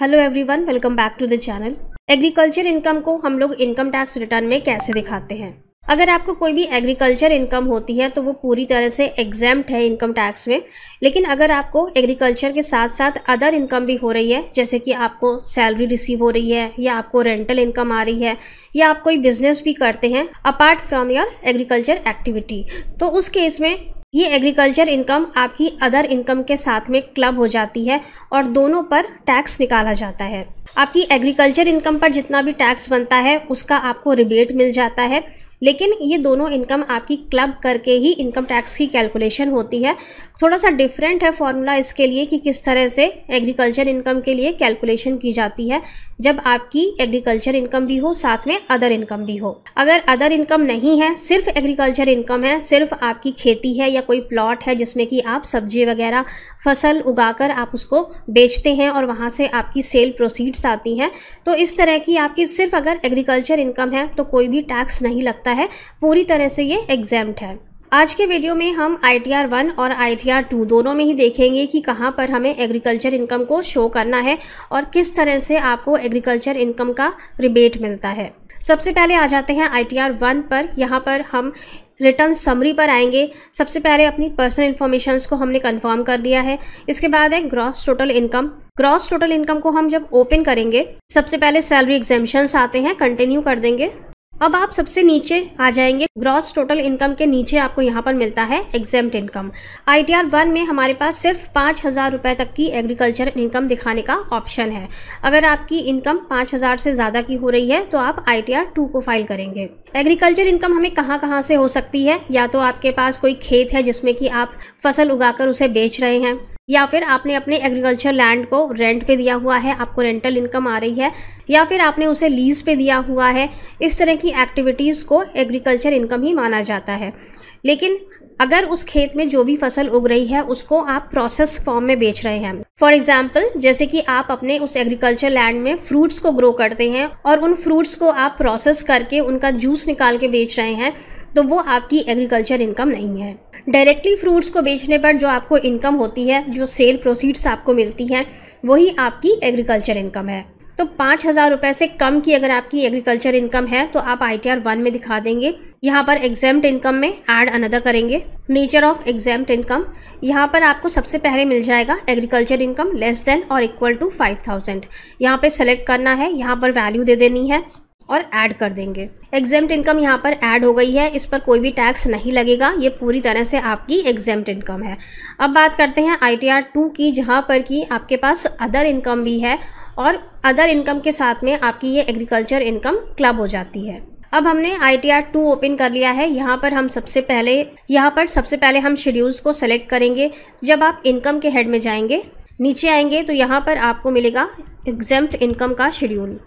hello everyone welcome back to the channel agriculture income को हम लोग इनकम टैक्स रिटर्न में कैसे दिखाते हैं अगर आपको कोई भी एग्रीकल्चर इनकम होती है तो वो पूरी तरह से एग्जैम्ट है इनकम टैक्स में लेकिन अगर आपको एग्रीकल्चर के साथ साथ अदर इनकम भी हो रही है जैसे कि आपको सैलरी रिसीव हो रही है या आपको रेंटल इनकम आ रही है या आप कोई बिजनेस भी करते हैं apart from your agriculture activity तो उस केस में ये एग्रीकल्चर इनकम आपकी अदर इनकम के साथ में क्लब हो जाती है और दोनों पर टैक्स निकाला जाता है आपकी एग्रीकल्चर इनकम पर जितना भी टैक्स बनता है उसका आपको रिबेट मिल जाता है लेकिन ये दोनों इनकम आपकी क्लब करके ही इनकम टैक्स की कैलकुलेशन होती है थोड़ा सा डिफरेंट है फॉर्मूला इसके लिए कि किस तरह से एग्रीकल्चर इनकम के लिए कैलकुलेशन की जाती है जब आपकी एग्रीकल्चर इनकम भी हो साथ में अदर इनकम भी हो अगर अदर इनकम नहीं है सिर्फ एग्रीकल्चर इनकम है सिर्फ आपकी खेती है या कोई प्लॉट है जिसमें कि आप सब्जी वगैरह फसल उगाकर आप उसको बेचते हैं और वहाँ से आपकी सेल प्रोसीड्स आती हैं तो इस तरह की आपकी सिर्फ अगर एग्रीकल्चर इनकम है तो कोई भी टैक्स नहीं लगता सकता है पूरी तरह से ये एग्जाम्ड है आज के वीडियो में हम आई टी आर वन और आई टी आर टू दोनों में ही देखेंगे कि कहाँ पर हमें एग्रीकल्चर इनकम को शो करना है और किस तरह से आपको एग्रीकल्चर इनकम का रिबेट मिलता है सबसे पहले आ जाते हैं आई टी आर वन पर यहाँ पर हम रिटर्न समरी पर आएंगे सबसे पहले अपनी पर्सनल इन्फॉर्मेशन को हमने कन्फर्म कर लिया है इसके बाद है gross total income gross total income को हम जब ओपन करेंगे सबसे पहले सैलरी एग्जामिशंस आते हैं कंटिन्यू कर देंगे अब आप सबसे नीचे आ जाएंगे ग्रॉस टोटल इनकम के नीचे आपको यहाँ पर मिलता है exempt income I T R one में हमारे पास सिर्फ पाँच हज़ार रुपये तक की एग्रीकल्चर इनकम दिखाने का ऑप्शन है अगर आपकी इनकम पाँच हज़ार से ज़्यादा की हो रही है तो आप आई टी आर टू को फाइल करेंगे एग्रीकल्चर इनकम हमें कहाँ कहाँ से हो सकती है या तो आपके पास कोई खेत है जिसमें कि आप फसल उगाकर उसे बेच रहे हैं या फिर आपने अपने एग्रीकल्चर लैंड को रेंट पे दिया हुआ है आपको रेंटल इनकम आ रही है या फिर आपने उसे लीज पे दिया हुआ है इस तरह की एक्टिविटीज़ को एग्रीकल्चर इनकम ही माना जाता है लेकिन अगर उस खेत में जो भी फसल उग रही है उसको आप प्रोसेस फॉर्म में बेच रहे हैं फॉर एग्जाम्पल जैसे कि आप अपने उस एग्रीकल्चर लैंड में फ्रूट्स को ग्रो करते हैं और उन फ्रूट्स को आप प्रोसेस करके उनका जूस निकाल के बेच रहे हैं तो वो आपकी एग्रीकल्चर इनकम नहीं है डायरेक्टली फ्रूट्स को बेचने पर जो आपको इनकम होती है जो सेल प्रोसीड्स आपको मिलती है वही आपकी एग्रीकल्चर इनकम है तो पाँच हज़ार रुपये से कम की अगर आपकी एग्रीकल्चर इनकम है तो आप आई टी आर वन में दिखा देंगे यहाँ पर एग्जैम्ट इनकम में ऐड अनदर करेंगे नेचर ऑफ एग्जाम्ड इनकम यहाँ पर आपको सबसे पहले मिल जाएगा एग्रीकल्चर इनकम लेस देन और इक्वल टू फाइव थाउजेंड यहाँ पर सेलेक्ट करना है यहाँ पर वैल्यू दे देनी है और ऐड कर देंगे एग्जाम्ड इनकम यहाँ पर ऐड हो गई है इस पर कोई भी टैक्स नहीं लगेगा ये पूरी तरह से आपकी एग्जाम्ड इनकम है अब बात करते हैं आई टी आर टू की जहाँ पर कि आपके पास अदर इनकम भी है और अदर इनकम के साथ में आपकी ये एग्रीकल्चर इनकम क्लब हो जाती है अब हमने I T R two open कर लिया है यहाँ पर हम सबसे पहले यहाँ पर सबसे पहले हम शेड्यूल्स को सेलेक्ट करेंगे जब आप इनकम के हेड में जाएंगे नीचे आएंगे तो यहाँ पर आपको मिलेगा एग्जाम्प्ट इनकम का शेड्यूल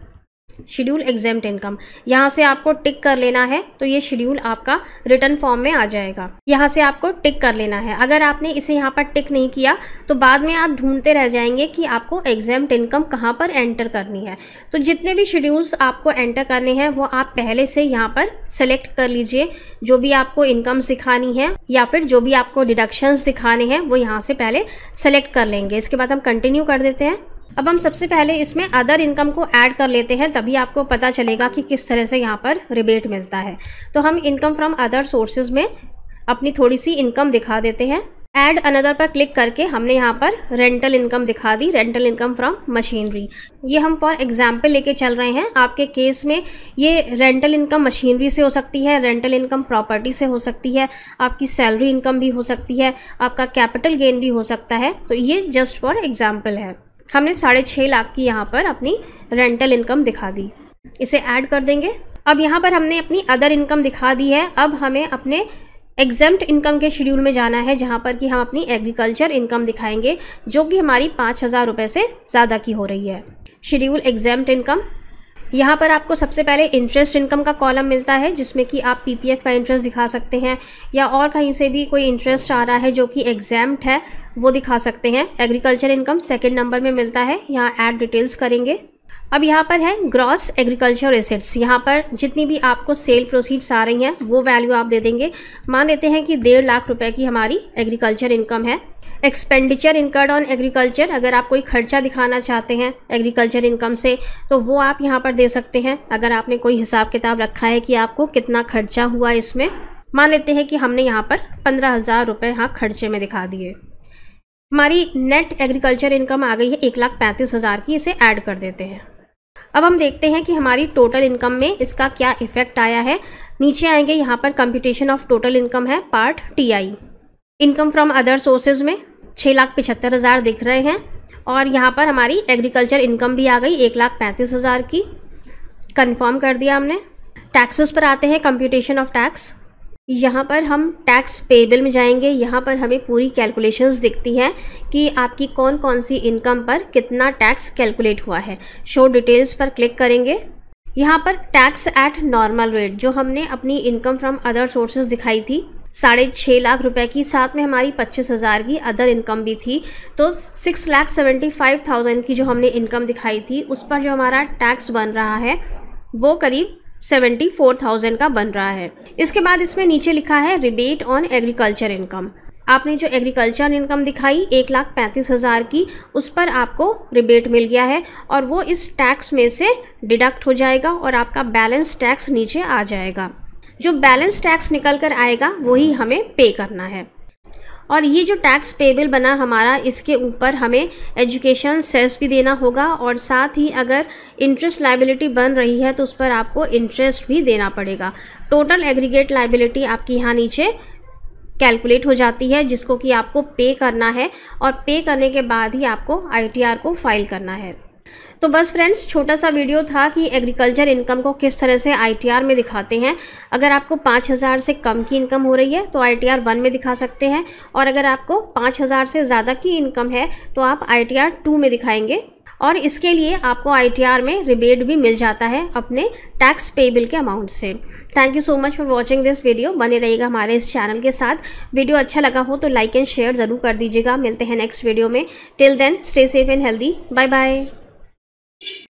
शेड्यूल एग्जाम इनकम यहाँ से आपको टिक कर लेना है तो ये शेड्यूल आपका रिटर्न फॉर्म में आ जाएगा यहाँ से आपको टिक कर लेना है अगर आपने इसे यहाँ पर टिक नहीं किया तो बाद में आप ढूंढते रह जाएंगे कि आपको एग्जाम इनकम कहाँ पर एंटर करनी है तो जितने भी शेड्यूल्स आपको एंटर करने हैं वो आप पहले से यहाँ पर सेलेक्ट कर लीजिए जो भी आपको इनकम दिखानी है या फिर जो भी आपको डिडक्शंस दिखाने हैं वो यहाँ से पहले सेलेक्ट कर लेंगे इसके बाद हम कंटिन्यू कर देते हैं अब हम सबसे पहले इसमें अदर इनकम को ऐड कर लेते हैं तभी आपको पता चलेगा कि किस तरह से यहाँ पर रिबेट मिलता है तो हम इनकम फ्रॉम अदर सोर्सेज में अपनी थोड़ी सी इनकम दिखा देते हैं ऐड अनदर पर क्लिक करके हमने यहाँ पर रेंटल इनकम दिखा दी रेंटल इनकम फ्रॉम मशीनरी ये हम फॉर एग्जांपल लेके चल रहे हैं आपके केस में ये रेंटल इनकम मशीनरी से हो सकती है रेंटल इनकम प्रॉपर्टी से हो सकती है आपकी सैलरी इनकम भी हो सकती है आपका कैपिटल गेन भी हो सकता है तो ये जस्ट फॉर एग्जाम्पल है हमने साढ़े छः लाख की यहाँ पर अपनी रेंटल इनकम दिखा दी इसे ऐड कर देंगे अब यहाँ पर हमने अपनी अदर इनकम दिखा दी है अब हमें अपने एग्जाम्प्ट इनकम के शेड्यूल में जाना है जहाँ पर कि हम अपनी एग्रीकल्चर इनकम दिखाएंगे जो कि हमारी पाँच हज़ार रुपये से ज़्यादा की हो रही है शेड्यूल एग्जाम्प्ट इनकम यहाँ पर आपको सबसे पहले इंटरेस्ट इनकम का कॉलम मिलता है जिसमें कि आप पीपीएफ का इंटरेस्ट दिखा सकते हैं या और कहीं से भी कोई इंटरेस्ट आ रहा है जो कि एग्जैम्ड है वो दिखा सकते हैं एग्रीकल्चर इनकम सेकेंड नंबर में मिलता है यहाँ एड डिटेल्स करेंगे अब यहाँ पर है ग्रॉस एग्रीकल्चर एसेट्स यहाँ पर जितनी भी आपको सेल प्रोसीड्स आ रही हैं वो वैल्यू आप दे देंगे मान लेते हैं कि डेढ़ लाख रुपए की हमारी एग्रीकल्चर इनकम है एक्सपेंडिचर इनकर्ड ऑन एग्रीकल्चर अगर आप कोई खर्चा दिखाना चाहते हैं एग्रीकल्चर इनकम से तो वो आप यहाँ पर दे सकते हैं अगर आपने कोई हिसाब किताब रखा है कि आपको कितना खर्चा हुआ इसमें मान लेते हैं कि हमने यहाँ पर पंद्रह हज़ार रुपये यहाँ खर्चे में दिखा दिए हमारी नेट एग्रीकल्चर इनकम आ गई है एक लाख पैंतीस हज़ार की इसे ऐड कर देते हैं अब हम देखते हैं कि हमारी टोटल इनकम में इसका क्या इफ़ेक्ट आया है नीचे आएंगे यहाँ पर कंप्यूटेशन ऑफ टोटल इनकम है part T I income from other sources में छः लाख पिछहत्तर हज़ार दिख रहे हैं और यहाँ पर हमारी एग्रीकल्चर इनकम भी आ गई एक लाख पैंतीस हज़ार की कंफर्म कर दिया हमने टैक्सेस पर आते हैं कंप्यूटेशन ऑफ टैक्स यहाँ पर हम टैक्स पेबल में जाएंगे यहाँ पर हमें पूरी कैलकुलेशंस दिखती हैं कि आपकी कौन कौन सी इनकम पर कितना टैक्स कैलकुलेट हुआ है शो डिटेल्स पर क्लिक करेंगे यहाँ पर टैक्स एट नॉर्मल रेट जो हमने अपनी इनकम फ्रॉम अदर सोर्सेज दिखाई थी साढ़े छः लाख रुपए की साथ में हमारी पच्चीस हज़ार की अदर इनकम भी थी तो six lakh seventy five thousand की जो हमने इनकम दिखाई थी उस पर जो हमारा टैक्स बन रहा है वो करीब सेवेंटी फोर थाउजेंड का बन रहा है इसके बाद इसमें नीचे लिखा है रिबेट ऑन एग्रीकल्चर इनकम आपने जो एग्रीकल्चर इनकम दिखाई एक लाख पैंतीस हज़ार की उस पर आपको रिबेट मिल गया है और वो इस टैक्स में से डिडक्ट हो जाएगा और आपका बैलेंस टैक्स नीचे आ जाएगा जो बैलेंस टैक्स निकल कर आएगा वही हमें पे करना है और ये जो टैक्स पेबल बना हमारा इसके ऊपर हमें एजुकेशन सेस भी देना होगा और साथ ही अगर इंटरेस्ट लाइबिलिटी बन रही है तो उस पर आपको इंटरेस्ट भी देना पड़ेगा टोटल एग्रीगेट लाइबिलिटी आपकी यहाँ नीचे कैलकुलेट हो जाती है जिसको कि आपको पे करना है और पे करने के बाद ही आपको आईटीआर को फाइल करना है तो बस फ्रेंड्स छोटा सा वीडियो था कि एग्रीकल्चर इनकम को किस तरह से आईटीआर में दिखाते हैं अगर आपको पाँच हज़ार से कम की इनकम हो रही है तो आईटीआर वन में दिखा सकते हैं और अगर आपको पाँच हज़ार से ज़्यादा की इनकम है तो आप आईटीआर टू में दिखाएंगे और इसके लिए आपको आईटीआर में रिबेट भी मिल जाता है अपने टैक्स बिल के अमाउंट से thank you so much for watching this video बने रहेगा हमारे इस चैनल के साथ वीडियो अच्छा लगा हो तो लाइक एंड शेयर ज़रूर कर दीजिएगा मिलते हैं नेक्स्ट वीडियो में till then stay safe and healthy bye bye